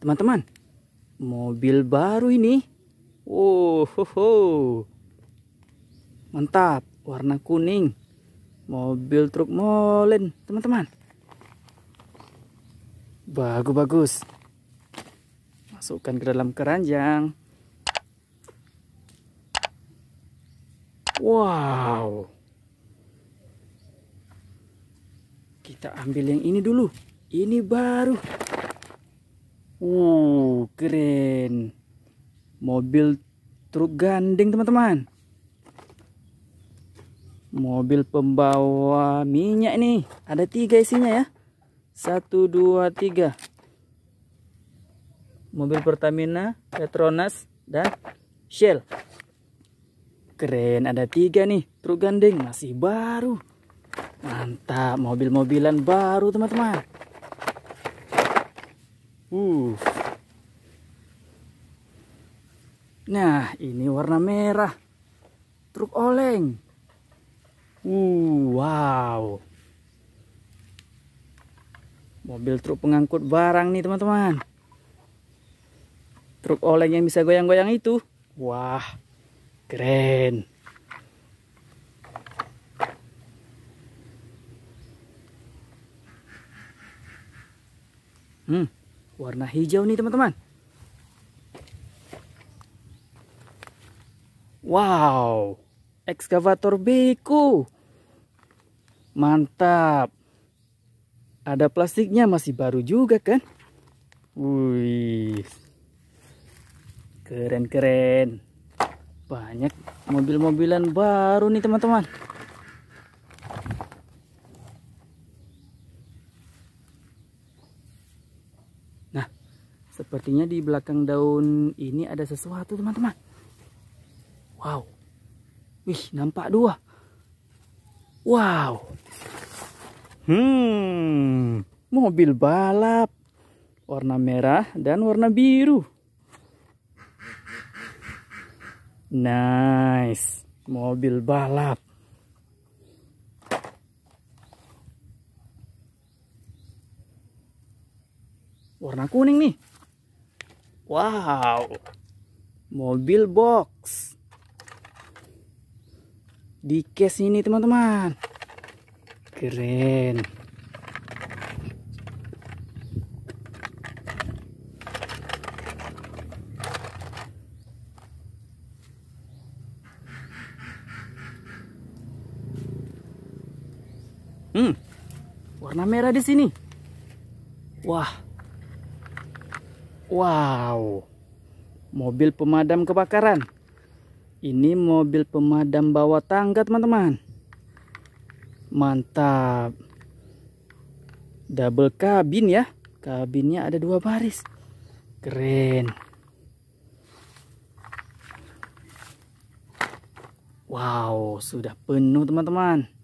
Teman-teman, mobil baru ini. wow, oh, ho, ho. mantap, warna kuning. Mobil truk molen, teman-teman. Bagus-bagus. Masukkan ke dalam keranjang. Wow. Kita ambil yang ini dulu. Ini baru. Uh, keren. Mobil truk gandeng, teman-teman. Mobil pembawa minyak ini. Ada tiga isinya ya. Satu, dua, tiga. Mobil Pertamina, Petronas, dan Shell. Keren, ada tiga nih. Truk gandeng masih baru. Mantap, mobil-mobilan baru, teman-teman. Uh. Nah, ini warna merah. Truk oleng. Uh, wow. Mobil truk pengangkut barang nih, teman-teman. Truk oleng yang bisa goyang-goyang itu. Wah, keren. Hmm warna hijau nih teman-teman. Wow, ekskavator beku. Mantap. Ada plastiknya masih baru juga kan? Wih. Keren-keren. Banyak mobil-mobilan baru nih teman-teman. Sepertinya di belakang daun ini ada sesuatu teman-teman. Wow. Wih, nampak dua. Wow. Hmm, mobil balap. Warna merah dan warna biru. Nice. Mobil balap. Warna kuning nih. Wow, mobil box. Di case ini teman-teman. Keren. Hmm, warna merah di sini. Wah, Wow, mobil pemadam kebakaran. Ini mobil pemadam bawah tangga teman-teman. Mantap. Double kabin ya. Kabinnya ada dua baris. Keren. Wow, sudah penuh teman-teman.